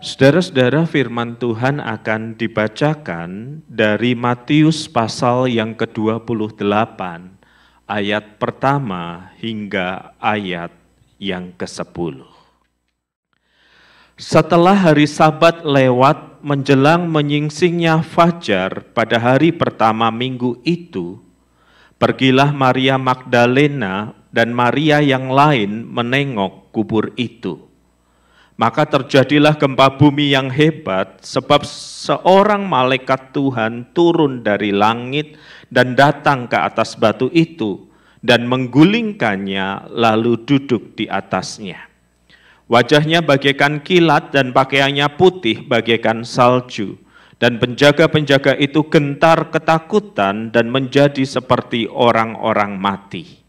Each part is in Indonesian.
Saudara-saudara, firman Tuhan akan dibacakan dari Matius pasal yang ke-28 ayat pertama hingga ayat yang ke-10. Setelah hari Sabat lewat menjelang menyingsingnya fajar pada hari pertama minggu itu, pergilah Maria Magdalena dan Maria yang lain menengok kubur itu. Maka terjadilah gempa bumi yang hebat sebab seorang malaikat Tuhan turun dari langit dan datang ke atas batu itu dan menggulingkannya lalu duduk di atasnya. Wajahnya bagaikan kilat dan pakaiannya putih bagaikan salju dan penjaga-penjaga itu gentar ketakutan dan menjadi seperti orang-orang mati.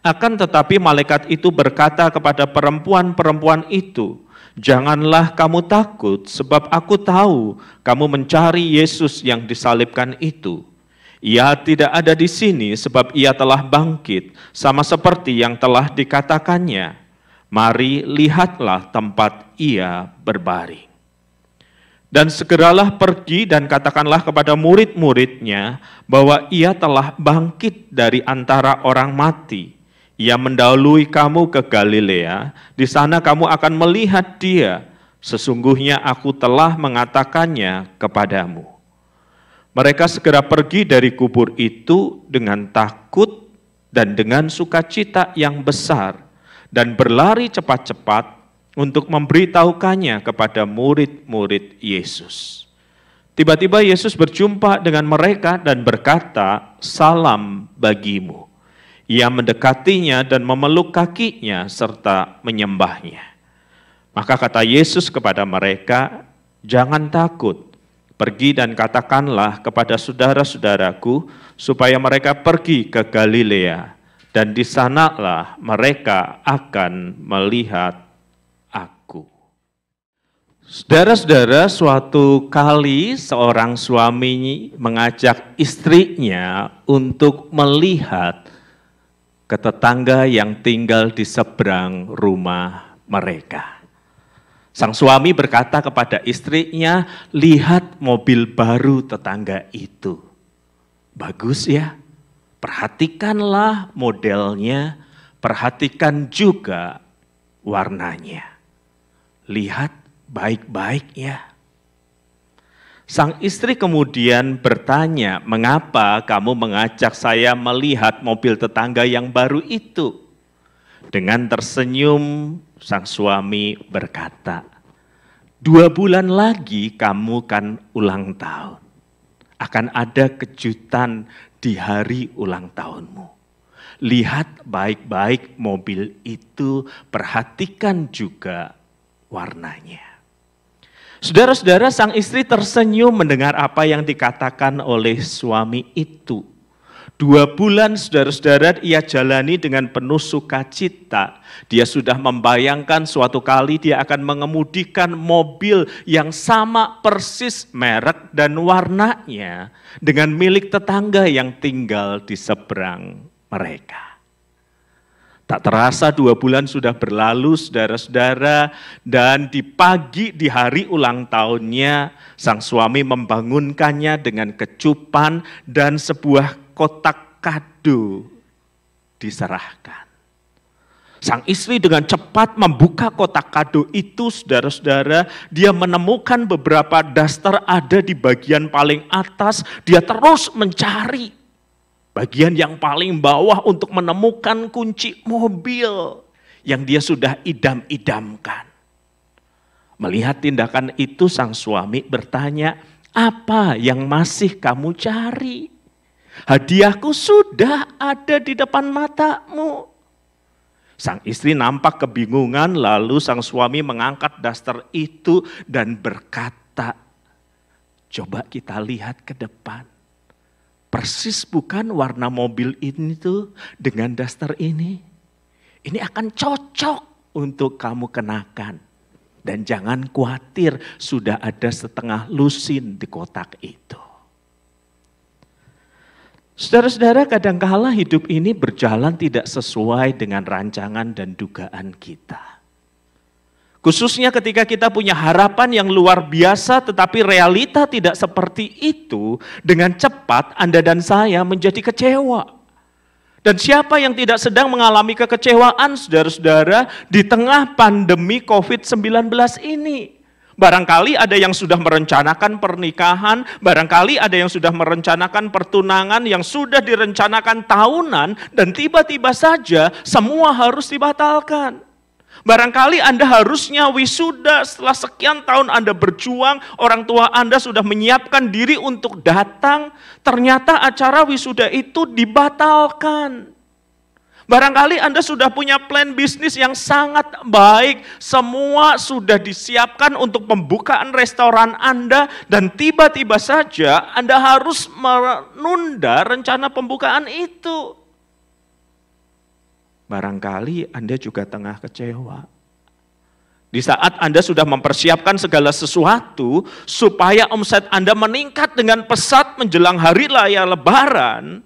Akan tetapi malaikat itu berkata kepada perempuan-perempuan itu, Janganlah kamu takut, sebab aku tahu kamu mencari Yesus yang disalibkan itu. Ia tidak ada di sini, sebab ia telah bangkit, sama seperti yang telah dikatakannya. Mari lihatlah tempat ia berbaring. Dan segeralah pergi dan katakanlah kepada murid-muridnya bahwa ia telah bangkit dari antara orang mati.' Ia mendahului kamu ke Galilea, di sana kamu akan melihat dia. Sesungguhnya aku telah mengatakannya kepadamu. Mereka segera pergi dari kubur itu dengan takut dan dengan sukacita yang besar dan berlari cepat-cepat untuk memberitahukannya kepada murid-murid Yesus. Tiba-tiba Yesus berjumpa dengan mereka dan berkata, "Salam bagimu." ia mendekatinya dan memeluk kakinya serta menyembahnya. Maka kata Yesus kepada mereka, "Jangan takut, pergi dan katakanlah kepada saudara-saudaraku supaya mereka pergi ke Galilea, dan di sanalah mereka akan melihat Aku." Saudara-saudara, suatu kali seorang suami mengajak istrinya untuk melihat ke tetangga yang tinggal di seberang rumah mereka. Sang suami berkata kepada istrinya, "Lihat mobil baru tetangga itu. Bagus ya. Perhatikanlah modelnya, perhatikan juga warnanya. Lihat baik-baik ya." Sang istri kemudian bertanya, "Mengapa kamu mengajak saya melihat mobil tetangga yang baru itu?" Dengan tersenyum, sang suami berkata, "Dua bulan lagi kamu kan ulang tahun. Akan ada kejutan di hari ulang tahunmu. Lihat baik-baik mobil itu, perhatikan juga warnanya." Saudara-saudara, sang istri tersenyum mendengar apa yang dikatakan oleh suami itu. Dua bulan saudara-saudara ia jalani dengan penuh sukacita. Dia sudah membayangkan suatu kali dia akan mengemudikan mobil yang sama persis merek dan warnanya dengan milik tetangga yang tinggal di seberang mereka. Tak terasa dua bulan sudah berlalu saudara-saudara dan di pagi di hari ulang tahunnya sang suami membangunkannya dengan kecupan dan sebuah kotak kado diserahkan. Sang istri dengan cepat membuka kotak kado itu saudara-saudara dia menemukan beberapa daster ada di bagian paling atas dia terus mencari Bagian yang paling bawah untuk menemukan kunci mobil yang dia sudah idam-idamkan. Melihat tindakan itu sang suami bertanya, apa yang masih kamu cari? Hadiahku sudah ada di depan matamu. Sang istri nampak kebingungan lalu sang suami mengangkat daster itu dan berkata, coba kita lihat ke depan. Persis bukan warna mobil ini tuh dengan daster ini. Ini akan cocok untuk kamu kenakan. Dan jangan khawatir sudah ada setengah lusin di kotak itu. Saudara-saudara kadangkala hidup ini berjalan tidak sesuai dengan rancangan dan dugaan kita. Khususnya ketika kita punya harapan yang luar biasa tetapi realita tidak seperti itu, dengan cepat Anda dan saya menjadi kecewa. Dan siapa yang tidak sedang mengalami kekecewaan saudara-saudara di tengah pandemi COVID-19 ini? Barangkali ada yang sudah merencanakan pernikahan, barangkali ada yang sudah merencanakan pertunangan yang sudah direncanakan tahunan dan tiba-tiba saja semua harus dibatalkan. Barangkali Anda harusnya wisuda setelah sekian tahun Anda berjuang, orang tua Anda sudah menyiapkan diri untuk datang, ternyata acara wisuda itu dibatalkan. Barangkali Anda sudah punya plan bisnis yang sangat baik, semua sudah disiapkan untuk pembukaan restoran Anda, dan tiba-tiba saja Anda harus menunda rencana pembukaan itu. Barangkali Anda juga tengah kecewa. Di saat Anda sudah mempersiapkan segala sesuatu supaya omset Anda meningkat dengan pesat menjelang hari raya lebaran,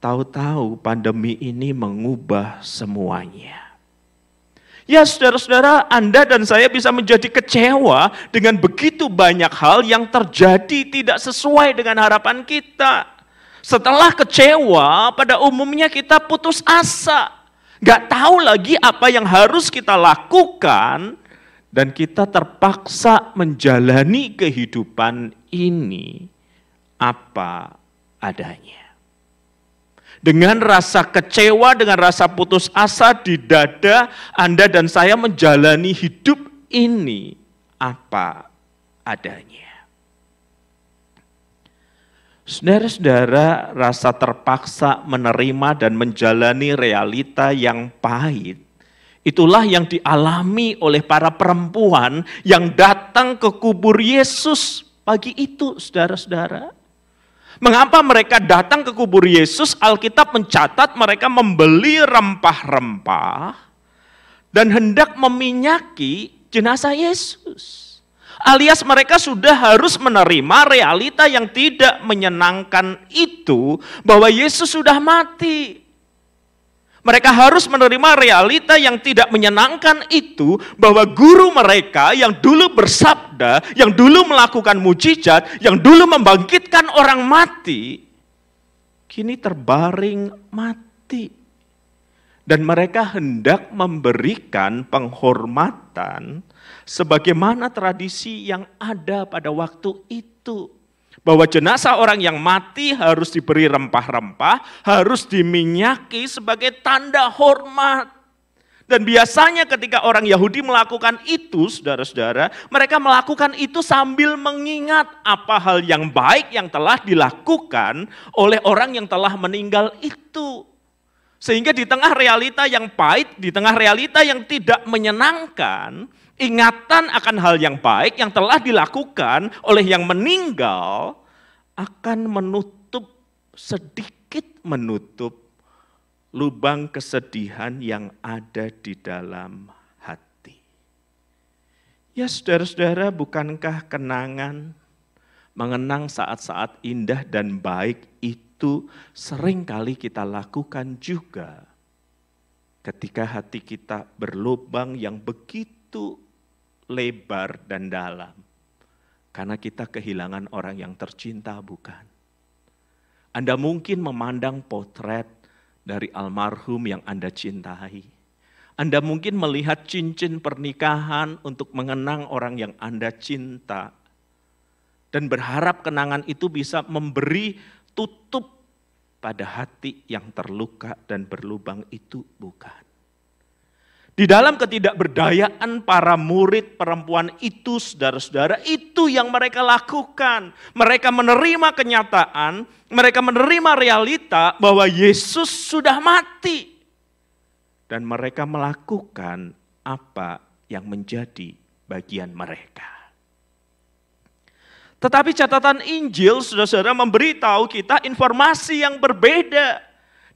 tahu-tahu pandemi ini mengubah semuanya. Ya saudara-saudara, Anda dan saya bisa menjadi kecewa dengan begitu banyak hal yang terjadi tidak sesuai dengan harapan kita. Setelah kecewa, pada umumnya kita putus asa. Gak tahu lagi apa yang harus kita lakukan dan kita terpaksa menjalani kehidupan ini apa adanya. Dengan rasa kecewa, dengan rasa putus asa di dada, Anda dan saya menjalani hidup ini apa adanya. Saudara-saudara rasa terpaksa menerima dan menjalani realita yang pahit Itulah yang dialami oleh para perempuan yang datang ke kubur Yesus pagi itu, saudara-saudara. Mengapa mereka datang ke kubur Yesus? Alkitab mencatat mereka membeli rempah-rempah dan hendak meminyaki jenazah Yesus alias mereka sudah harus menerima realita yang tidak menyenangkan itu bahwa Yesus sudah mati. Mereka harus menerima realita yang tidak menyenangkan itu bahwa guru mereka yang dulu bersabda, yang dulu melakukan mujizat, yang dulu membangkitkan orang mati, kini terbaring mati. Dan mereka hendak memberikan penghormatan sebagaimana tradisi yang ada pada waktu itu. Bahwa jenazah orang yang mati harus diberi rempah-rempah, harus diminyaki sebagai tanda hormat. Dan biasanya ketika orang Yahudi melakukan itu, saudara-saudara, mereka melakukan itu sambil mengingat apa hal yang baik yang telah dilakukan oleh orang yang telah meninggal itu. Sehingga di tengah realita yang pahit, di tengah realita yang tidak menyenangkan, ingatan akan hal yang baik yang telah dilakukan oleh yang meninggal akan menutup sedikit menutup lubang kesedihan yang ada di dalam hati. Ya saudara-saudara, bukankah kenangan mengenang saat-saat indah dan baik itu itu seringkali kita lakukan juga ketika hati kita berlubang yang begitu lebar dan dalam. Karena kita kehilangan orang yang tercinta, bukan? Anda mungkin memandang potret dari almarhum yang Anda cintai. Anda mungkin melihat cincin pernikahan untuk mengenang orang yang Anda cinta dan berharap kenangan itu bisa memberi Tutup pada hati yang terluka dan berlubang itu bukan. Di dalam ketidakberdayaan para murid perempuan itu, saudara-saudara, itu yang mereka lakukan. Mereka menerima kenyataan, mereka menerima realita bahwa Yesus sudah mati. Dan mereka melakukan apa yang menjadi bagian mereka. Tetapi catatan Injil, saudara-saudara, memberitahu kita informasi yang berbeda.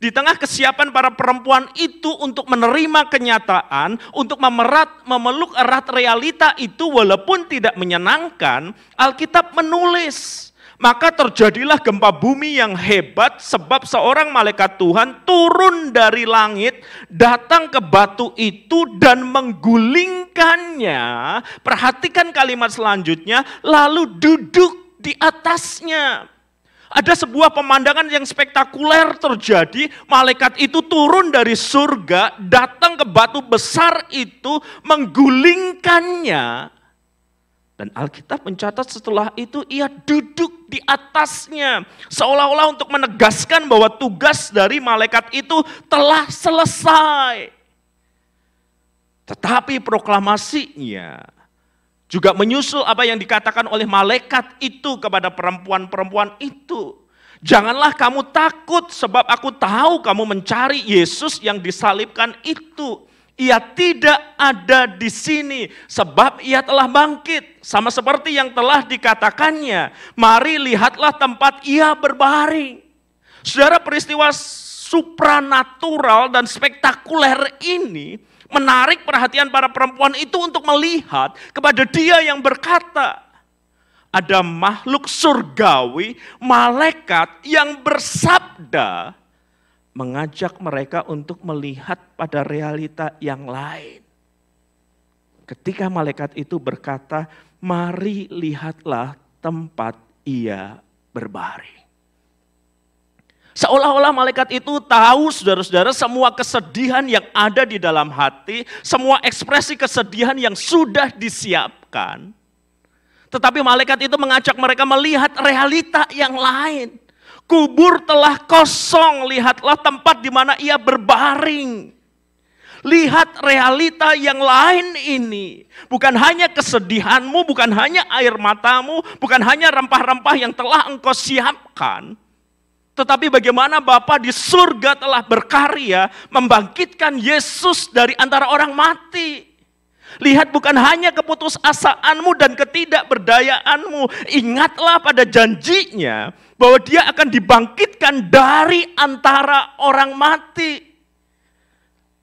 Di tengah kesiapan para perempuan itu untuk menerima kenyataan, untuk memerat, memeluk erat realita itu walaupun tidak menyenangkan, Alkitab menulis maka terjadilah gempa bumi yang hebat sebab seorang malaikat Tuhan turun dari langit, datang ke batu itu dan menggulingkannya. Perhatikan kalimat selanjutnya, lalu duduk di atasnya. Ada sebuah pemandangan yang spektakuler terjadi, malaikat itu turun dari surga, datang ke batu besar itu, menggulingkannya dan Alkitab mencatat setelah itu ia duduk di atasnya. Seolah-olah untuk menegaskan bahwa tugas dari malaikat itu telah selesai. Tetapi proklamasinya juga menyusul apa yang dikatakan oleh malaikat itu kepada perempuan-perempuan itu. Janganlah kamu takut sebab aku tahu kamu mencari Yesus yang disalibkan itu ia tidak ada di sini sebab ia telah bangkit. Sama seperti yang telah dikatakannya, mari lihatlah tempat ia berbaring. Saudara peristiwa supranatural dan spektakuler ini menarik perhatian para perempuan itu untuk melihat kepada dia yang berkata, ada makhluk surgawi, malaikat yang bersabda, mengajak mereka untuk melihat pada realita yang lain. Ketika malaikat itu berkata, "Mari lihatlah tempat ia berbaring." Seolah-olah malaikat itu tahu saudara-saudara semua kesedihan yang ada di dalam hati, semua ekspresi kesedihan yang sudah disiapkan. Tetapi malaikat itu mengajak mereka melihat realita yang lain. Kubur telah kosong, lihatlah tempat di mana ia berbaring. Lihat realita yang lain ini. Bukan hanya kesedihanmu, bukan hanya air matamu, bukan hanya rempah-rempah yang telah engkau siapkan. Tetapi bagaimana Bapa di surga telah berkarya membangkitkan Yesus dari antara orang mati. Lihat bukan hanya keputusasaanmu dan ketidakberdayaanmu, ingatlah pada janjinya bahwa dia akan dibangkitkan dari antara orang mati.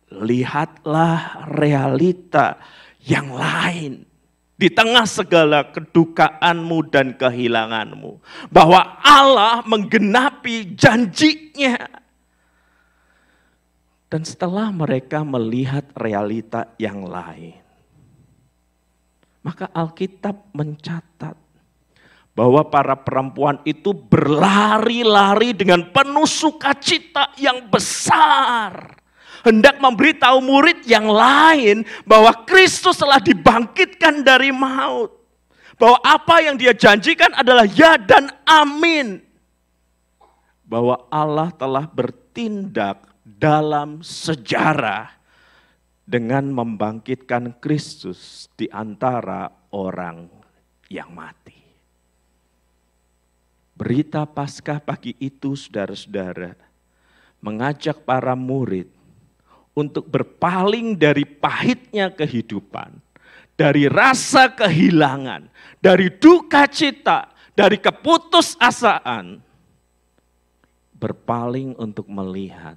Lihatlah realita yang lain di tengah segala kedukaanmu dan kehilanganmu, bahwa Allah menggenapi janjinya. Dan setelah mereka melihat realita yang lain, maka Alkitab mencatat bahwa para perempuan itu berlari-lari dengan penuh sukacita yang besar. Hendak memberitahu murid yang lain bahwa Kristus telah dibangkitkan dari maut. Bahwa apa yang dia janjikan adalah ya dan amin. Bahwa Allah telah bertindak dalam sejarah dengan membangkitkan Kristus di antara orang yang mati. Berita Paskah pagi itu saudara-saudara mengajak para murid untuk berpaling dari pahitnya kehidupan, dari rasa kehilangan, dari duka cita, dari keputusasaan, berpaling untuk melihat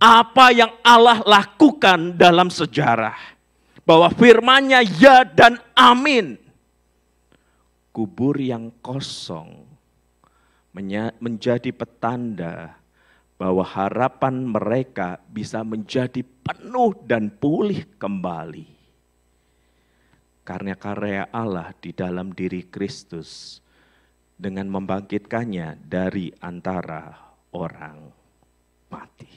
apa yang Allah lakukan dalam sejarah. Bahwa Firman-nya ya dan amin. Kubur yang kosong menjadi petanda bahwa harapan mereka bisa menjadi penuh dan pulih kembali. karena karya Allah di dalam diri Kristus dengan membangkitkannya dari antara orang mati.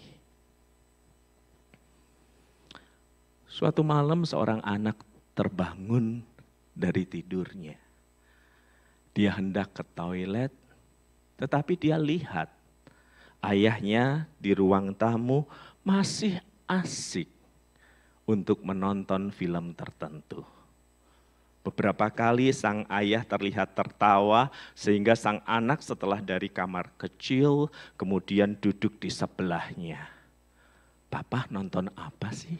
Suatu malam seorang anak terbangun dari tidurnya. Dia hendak ke toilet, tetapi dia lihat ayahnya di ruang tamu masih asik untuk menonton film tertentu. Beberapa kali sang ayah terlihat tertawa sehingga sang anak setelah dari kamar kecil kemudian duduk di sebelahnya. Papa nonton apa sih?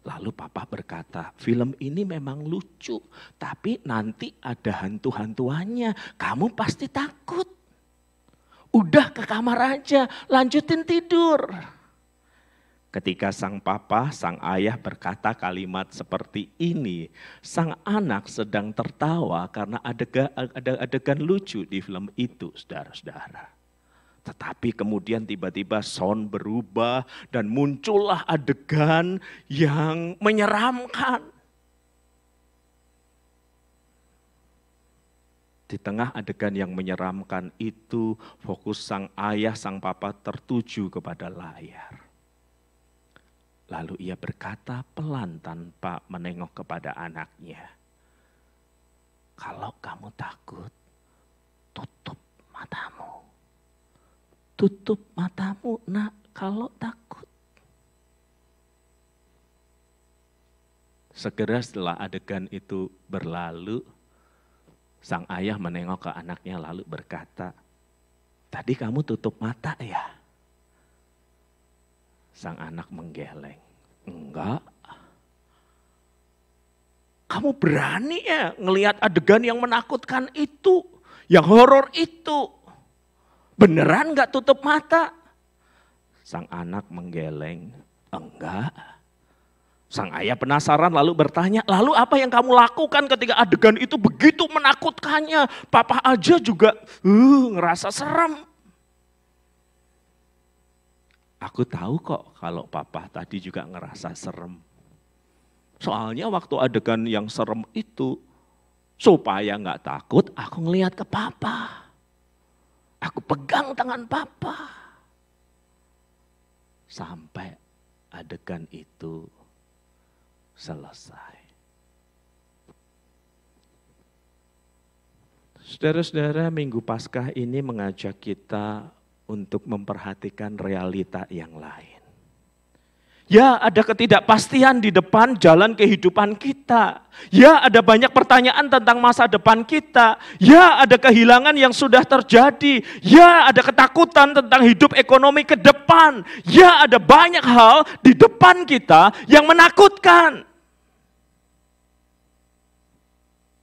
Lalu papa berkata, film ini memang lucu, tapi nanti ada hantu-hantuannya, kamu pasti takut. Udah ke kamar aja, lanjutin tidur. Ketika sang papa, sang ayah berkata kalimat seperti ini, sang anak sedang tertawa karena adegan, ada adegan lucu di film itu, saudara-saudara. Tetapi kemudian tiba-tiba sound berubah dan muncullah adegan yang menyeramkan. Di tengah adegan yang menyeramkan itu, fokus sang ayah, sang papa tertuju kepada layar. Lalu ia berkata pelan tanpa menengok kepada anaknya, "Kalau kamu takut, tutup matamu. Tutup matamu, Nak, kalau takut." Segera setelah adegan itu berlalu, Sang ayah menengok ke anaknya lalu berkata, tadi kamu tutup mata ya? Sang anak menggeleng, enggak. Kamu berani ya ngelihat adegan yang menakutkan itu, yang horor itu. Beneran gak tutup mata? Sang anak menggeleng, enggak. Sang ayah penasaran lalu bertanya, lalu apa yang kamu lakukan ketika adegan itu begitu menakutkannya? Papa aja juga uh, ngerasa serem. Aku tahu kok kalau papa tadi juga ngerasa serem. Soalnya waktu adegan yang serem itu, supaya nggak takut aku ngelihat ke papa. Aku pegang tangan papa. Sampai adegan itu selesai. Saudara-saudara, Minggu Paskah ini mengajak kita untuk memperhatikan realita yang lain. Ya, ada ketidakpastian di depan jalan kehidupan kita. Ya, ada banyak pertanyaan tentang masa depan kita. Ya, ada kehilangan yang sudah terjadi. Ya, ada ketakutan tentang hidup ekonomi ke depan. Ya, ada banyak hal di depan kita yang menakutkan.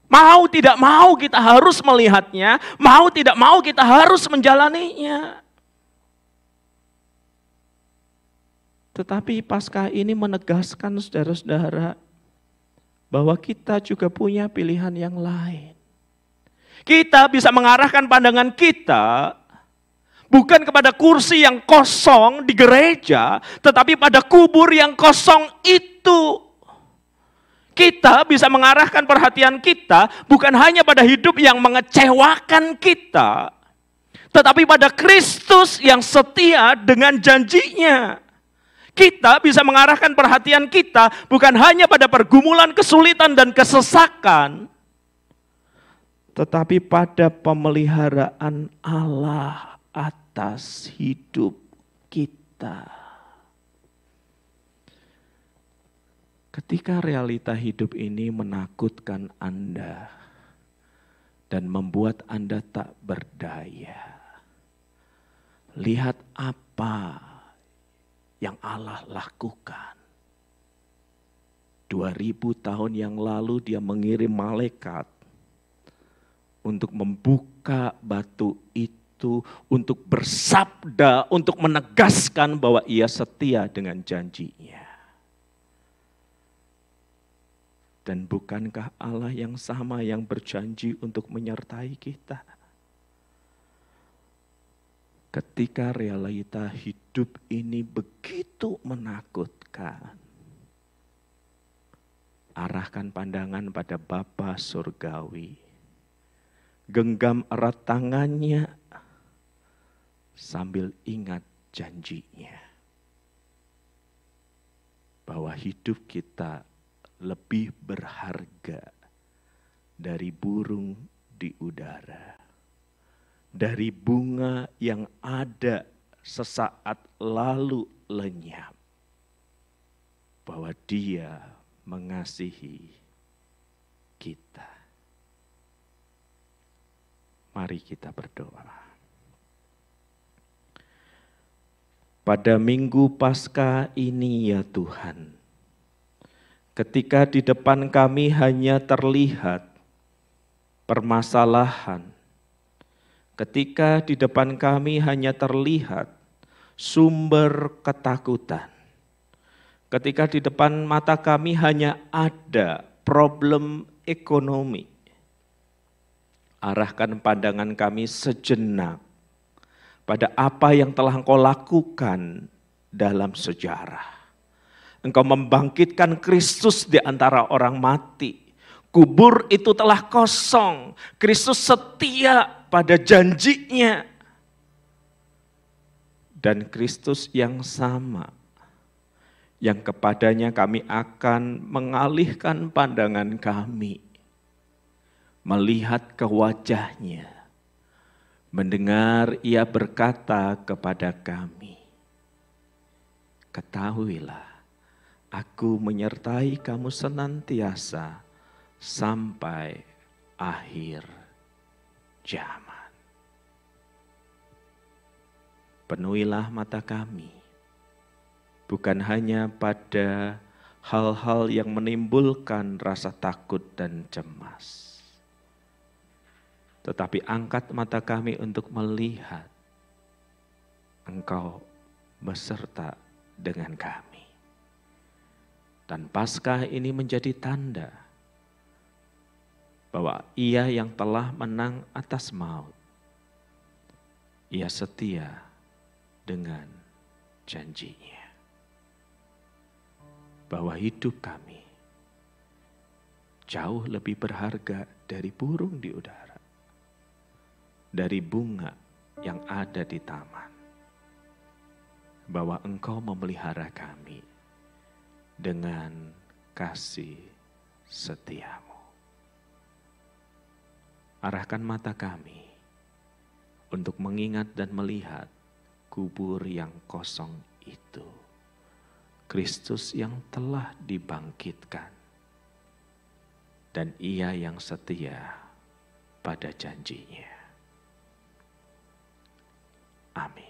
Mau tidak mau kita harus melihatnya, mau tidak mau kita harus menjalaninya. Tetapi pasca ini menegaskan saudara-saudara bahwa kita juga punya pilihan yang lain. Kita bisa mengarahkan pandangan kita bukan kepada kursi yang kosong di gereja, tetapi pada kubur yang kosong itu kita bisa mengarahkan perhatian kita bukan hanya pada hidup yang mengecewakan kita, tetapi pada Kristus yang setia dengan janjinya. Kita bisa mengarahkan perhatian kita bukan hanya pada pergumulan, kesulitan, dan kesesakan, tetapi pada pemeliharaan Allah atas hidup kita. Ketika realita hidup ini menakutkan Anda dan membuat Anda tak berdaya, lihat apa yang Allah lakukan. 2000 tahun yang lalu dia mengirim malaikat untuk membuka batu itu, untuk bersabda, untuk menegaskan bahwa ia setia dengan janjinya. Dan bukankah Allah yang sama yang berjanji untuk menyertai kita? Ketika realita hidup ini begitu menakutkan, arahkan pandangan pada Bapa Surgawi. Genggam erat tangannya sambil ingat janjinya. Bahwa hidup kita lebih berharga dari burung di udara, dari bunga yang ada sesaat lalu lenyap, bahwa Dia mengasihi kita. Mari kita berdoa. Pada minggu pasca ini, ya Tuhan ketika di depan kami hanya terlihat permasalahan, ketika di depan kami hanya terlihat sumber ketakutan, ketika di depan mata kami hanya ada problem ekonomi, arahkan pandangan kami sejenak pada apa yang telah Engkau lakukan dalam sejarah Engkau membangkitkan Kristus di antara orang mati. Kubur itu telah kosong. Kristus setia pada janjinya. Dan Kristus yang sama yang kepadanya kami akan mengalihkan pandangan kami, melihat ke wajahnya, mendengar ia berkata kepada kami, ketahuilah Aku menyertai kamu senantiasa sampai akhir zaman. Penuhilah mata kami, bukan hanya pada hal-hal yang menimbulkan rasa takut dan cemas, tetapi angkat mata kami untuk melihat Engkau beserta dengan kami. Dan Paskah ini menjadi tanda bahwa ia yang telah menang atas maut, ia setia dengan janjinya. Bahwa hidup kami jauh lebih berharga dari burung di udara, dari bunga yang ada di taman, bahwa Engkau memelihara kami dengan kasih setiamu. Arahkan mata kami untuk mengingat dan melihat kubur yang kosong itu. Kristus yang telah dibangkitkan dan ia yang setia pada janjinya. Amin.